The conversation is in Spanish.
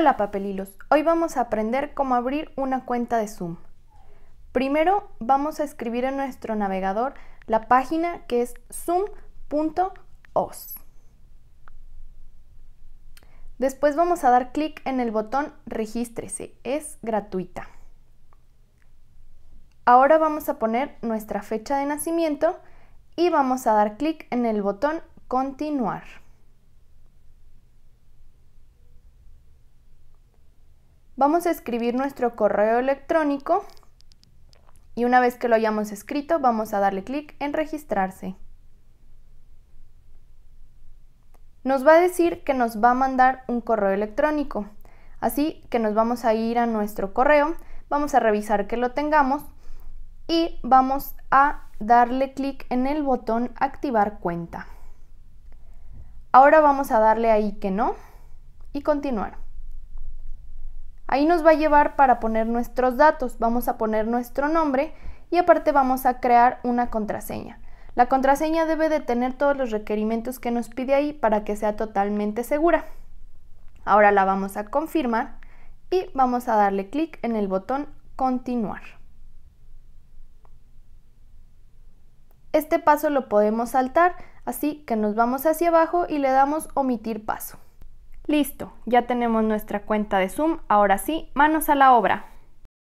Hola papelilos, hoy vamos a aprender cómo abrir una cuenta de Zoom. Primero vamos a escribir en nuestro navegador la página que es zoom.os. Después vamos a dar clic en el botón Regístrese, es gratuita. Ahora vamos a poner nuestra fecha de nacimiento y vamos a dar clic en el botón Continuar. Vamos a escribir nuestro correo electrónico y una vez que lo hayamos escrito vamos a darle clic en registrarse. Nos va a decir que nos va a mandar un correo electrónico, así que nos vamos a ir a nuestro correo, vamos a revisar que lo tengamos y vamos a darle clic en el botón activar cuenta. Ahora vamos a darle ahí que no y continuar. Ahí nos va a llevar para poner nuestros datos. Vamos a poner nuestro nombre y aparte vamos a crear una contraseña. La contraseña debe de tener todos los requerimientos que nos pide ahí para que sea totalmente segura. Ahora la vamos a confirmar y vamos a darle clic en el botón continuar. Este paso lo podemos saltar, así que nos vamos hacia abajo y le damos omitir paso. Listo, ya tenemos nuestra cuenta de Zoom. Ahora sí, manos a la obra.